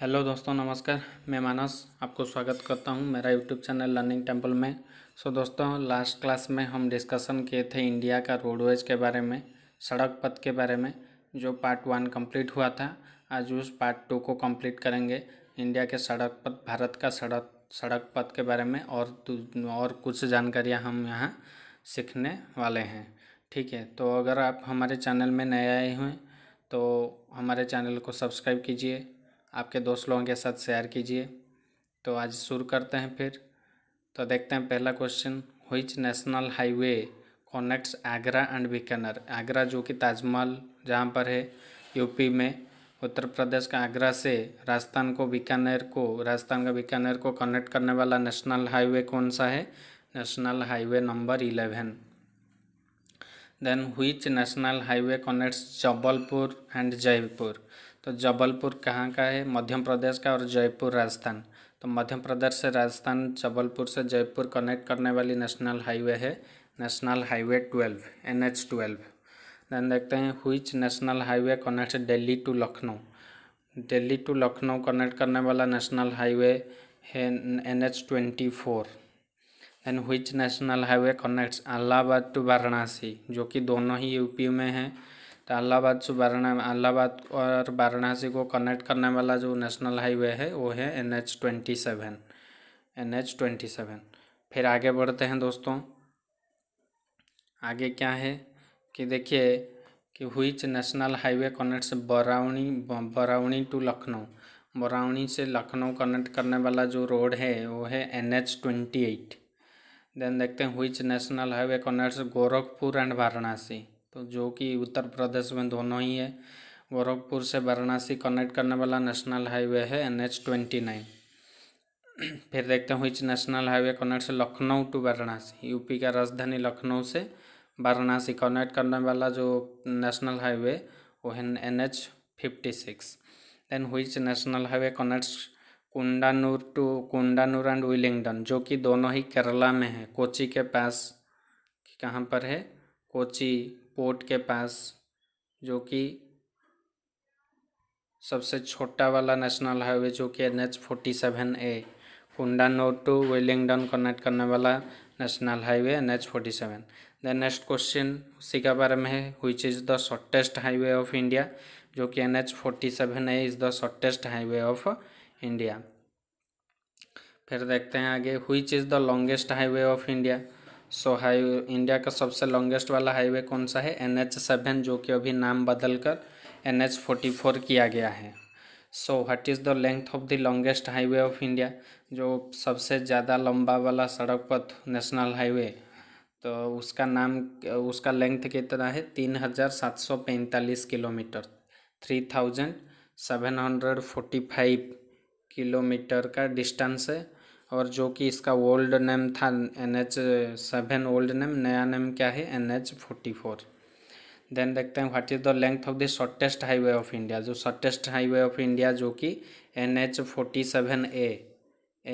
hello दोस्तों नमस्कार मैं मानस आपको स्वागत करता हूं मेरा यूट्यूब चैनल लर्निंग टेम्पल में सो so, दोस्तों लास्ट क्लास में हम डिस्कशन किए थे इंडिया का रोडवेज के बारे में सड़क पथ के बारे में जो पार्ट वन कंप्लीट हुआ था आज उस पार्ट टू को कंप्लीट करेंगे इंडिया के सड़क पथ भारत का सड़क सड़क पथ के बारे में और और कुछ जानकारियाँ हम यहाँ सीखने वाले हैं ठीक है तो अगर आप हमारे चैनल में नए आए हुए तो हमारे चैनल को सब्सक्राइब कीजिए आपके दोस्त लोगों के साथ शेयर कीजिए तो आज शुरू करते हैं फिर तो देखते हैं पहला question which national highway connects Agra and Bikaner Agra जो कि ताजमहल जहाँ पर है यूपी में उत्तर प्रदेश का आगरा से राजस्थान को बीकानेर को राजस्थान का बीकानेर को कनेक्ट करने वाला नेशनल हाईवे कौन सा है national highway number eleven then which national highway connects Jabalpur and Jaipur तो जबलपुर कहाँ का है मध्य प्रदेश का और जयपुर राजस्थान तो मध्य प्रदेश से राजस्थान जबलपुर से जयपुर कनेक्ट करने वाली नेशनल हाईवे है national highway twelve N H twelve then देखते हैं which national highway connect Delhi to Lucknow Delhi to Lucknow connect करने वाला नेशनल हाईवे है N H twenty four and which national highway connects Allahabad to Varanasi जो कि दोनों ही यूपी में है तो अल्लाहाबाद से वारणा अल्लाहाबाद और वाराणसी को कनेक्ट करने वाला जो नेशनल हाईवे है वो है N H twenty seven N H twenty seven फिर आगे बढ़ते हैं दोस्तों आगे क्या है कि देखिए कि which national highway connects Barauni Barauni to Lucknow Barauni से लखनऊ कनेक्ट करने वाला जो रोड है वो है N H twenty eight then देखते हैं which national highway connects Gorakhpur and Varanasi तो जो कि उत्तर प्रदेश में दोनों ही है गोरखपुर से वाराणसी कनेक्ट करने वाला नेशनल हाईवे है एन एच ट्वेंटी नाइन फिर देखते हैं which national highway connects Lucknow to Varanasi UP का राजधानी लखनऊ से वाराणसी कनेक्ट करने वाला जो नेशनल हाईवे वो है N H fifty six then which national highway connects Kundanoor to Kundanoor and Willingdon जो कि दोनों ही केरला में है कोची के पास कहाँ पर है कोची पोर्ट के पास जो कि सबसे छोटा वाला नेशनल हाईवे जो कि N H forty seven A Kundanoor to Willingdon connect करने वाला national highway N H forty seven then next question उसी के बारे में है which is the shortest highway of India जो कि N H forty seven A is the shortest highway of India फिर देखते हैं आगे which is the longest highway of India so high India का सबसे लॉन्गेस्ट वाला हाईवे कौन सा है एन एच सेवन जो कि अभी नाम बदल कर एन एच फोर्टी फोर किया गया है so what is the length of the longest highway of India जो सबसे ज़्यादा लंबा वाला सड़क पथ नेशनल हाईवे तो उसका नाम उसका लेंथ कितना है तीन हज़ार सात सौ पैंतालीस kilometre three thousand seven hundred forty five kilometre का डिस्टेंस है और जो कि इसका ओल्ड नेम था N H seven old name नया नेम क्या है N H forty four then देखते हैं what is the length of the shortest highway of India जो शॉर्टेस्ट हाईवे ऑफ इंडिया जो कि N H forty seven A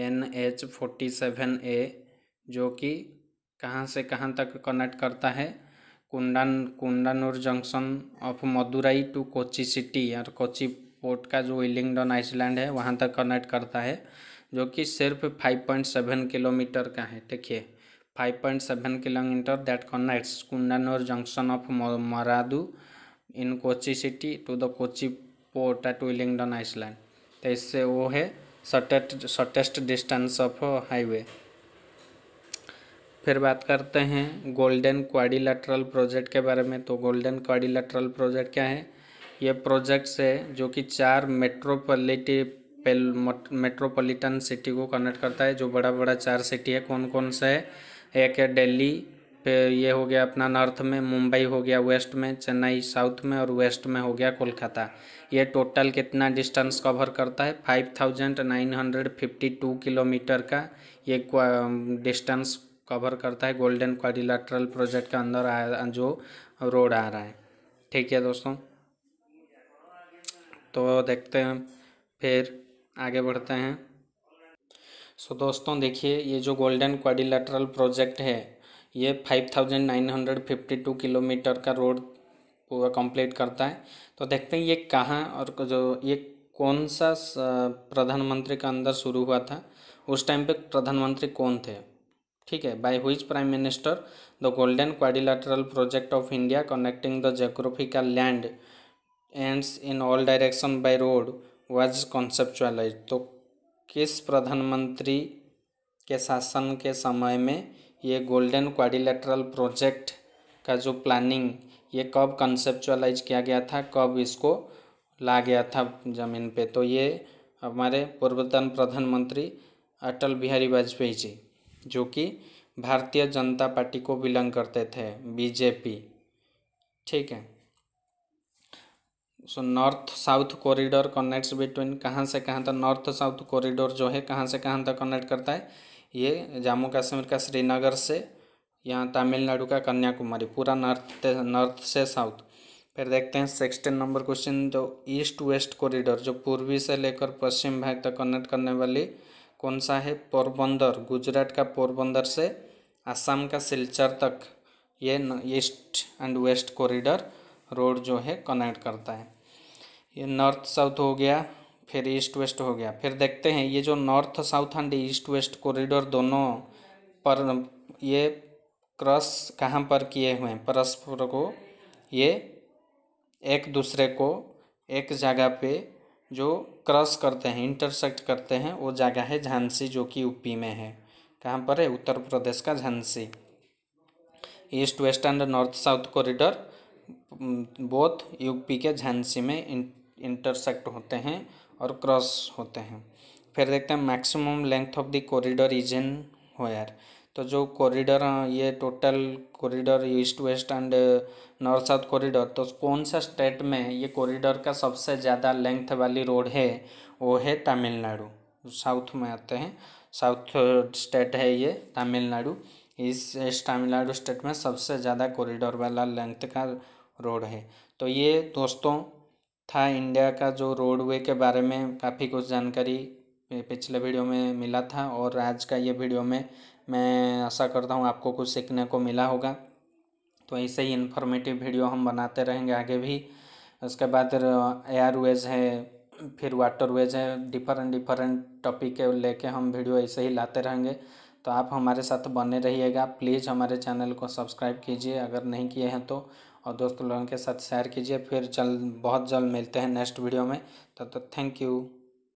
N H forty seven A जो कि कहाँ से कहाँ तक कनेक्ट करता है Kundan Kundanoor junction of Madurai to Kochi city और कोची पोर्ट का जो विलिंगडन आइसलैंड है वहाँ तक कनेक्ट करता है जो कि सिर्फ फाइव पॉइंट सेवन किलोमीटर का है देखिए five point seven kilometre that connects Kundanoor junction of Maradu in Kochi city to the Kochi port at Willingdon island तो इससे वो है shortest shortest distance of highway फिर बात करते हैं गोल्डन क्वाडिलेटरल प्रोजेक्ट के बारे में तो गोल्डन क्वाडिलेटरल प्रोजेक्ट क्या है ये प्रोजेक्ट्स है जो कि चार मेट्रोपोलिटी मेट्रोपॉलिटन सिटी को कनेक्ट करता है जो बड़ा बड़ा चार सिटी है कौन कौन सा है एक है दिल्ली फिर ये हो गया अपना नॉर्थ में मुंबई हो गया वेस्ट में चेन्नई साउथ में और वेस्ट में हो गया कोलकाता ये टोटल कितना डिस्टेंस कवर करता है five thousand nine hundred fifty two kilometre का ये डिस्टेंस कवर करता है गोल्डन क्वारिलेटरल प्रोजेक्ट के अंदर आया जो रोड आ रहा है ठीक है दोस्तों तो देखते हैं फिर आगे बढ़ते हैं सो so, दोस्तों देखिए ये जो गोल्डन क्वाडिलेटरल प्रोजेक्ट है ये five thousand nine hundred fifty two kilometre का रोड पूरा कंप्लीट करता है तो देखते हैं ये कहाँ और जो ये कौन सा प्रधानमंत्री का अंदर शुरू हुआ था उस टाइम पे प्रधानमंत्री कौन थे ठीक है by whose prime minister the golden quadrilateral project of India connecting the geographical land ends in all direction by road was conceptualise तो किस प्रधानमंत्री के शासन के समय में ये गोल्डन क्वाडिलेटरल प्रोजेक्ट का जो प्लानिंग ये कब कंसेप्चुअलाइज किया गया था कब इसको ला गया था ज़मीन पे तो ये हमारे पूर्वतन प्रधानमंत्री अटल बिहारी वाजपेयी जी जो कि भारतीय जनता पार्टी को बिलोंग करते थे बीजेपी ठीक है so north south corridor connects between कहाँ से कहाँ तक नॉर्थ साउथ कॉरिडोर जो है कहाँ से कहाँ तक कनेक्ट करता है ये जम्मू कश्मीर का श्रीनगर से यहाँ तमिलनाडु का कन्याकुमारी पूरा नॉर्थ नॉर्थ से साउथ फिर देखते हैं सिक्सटीन नंबर क्वेश्चन जो ईस्ट वेस्ट कॉरिडोर जो पूर्वी से लेकर पश्चिम भाग तक कनेक्ट करने वाली कौन सा है पोरबंदर गुजरात का पोरबंदर से आसाम का सिलचर तक ये east and west corridor road जो है कनेक्ट करता है ये नॉर्थ साउथ हो गया फिर ईस्ट वेस्ट हो गया फिर देखते हैं ये जो north south and east west corridor दोनों पर ये क्रॉस कहाँ पर किए हुए हैं परस्पर को ये एक दूसरे को एक जगह पे जो क्रॉस करते हैं इंटरसेक्ट करते हैं वो जगह है झांसी जो कि यूपी में है कहाँ पर है उत्तर प्रदेश का Jhansi east west and north south corridor both UP के झांसी में इंटरसेक्ट होते हैं और क्रॉस होते हैं फिर देखते हैं maximum length of the corridor is in where तो जो कॉरिडोर ये total corridor east west and north south corridor तो कौन सा स्टेट में ये कॉरिडोर का सबसे ज़्यादा लेंथ वाली रोड है वो है तमिलनाडु साउथ में आते हैं साउथ स्टेट uh, है ये तमिलनाडु इस, इस तमिलनाडु स्टेट में सबसे ज़्यादा कॉरिडोर वाला लेंथ का रोड है तो ये दोस्तों था इंडिया का जो रोडवे के बारे में काफ़ी कुछ जानकारी पिछले वीडियो में मिला था और आज का ये वीडियो में मैं आशा करता हूँ आपको कुछ सीखने को मिला होगा तो ऐसे ही इन्फॉर्मेटिव वीडियो हम बनाते रहेंगे आगे भी उसके बाद एयर वेज है फिर वाटर वेज है डिफरेंट डिफरेंट टॉपिक के लेके हम वीडियो ऐसे ही लाते रहेंगे तो आप हमारे साथ बने रहिएगा प्लीज़ हमारे चैनल को सब्सक्राइब कीजिए अगर नहीं किए हैं तो और दोस्तों लोगों के साथ शेयर कीजिए फिर जल्द बहुत जल्द मिलते हैं नेक्स्ट वीडियो में तब तो, तक तो थैंक यू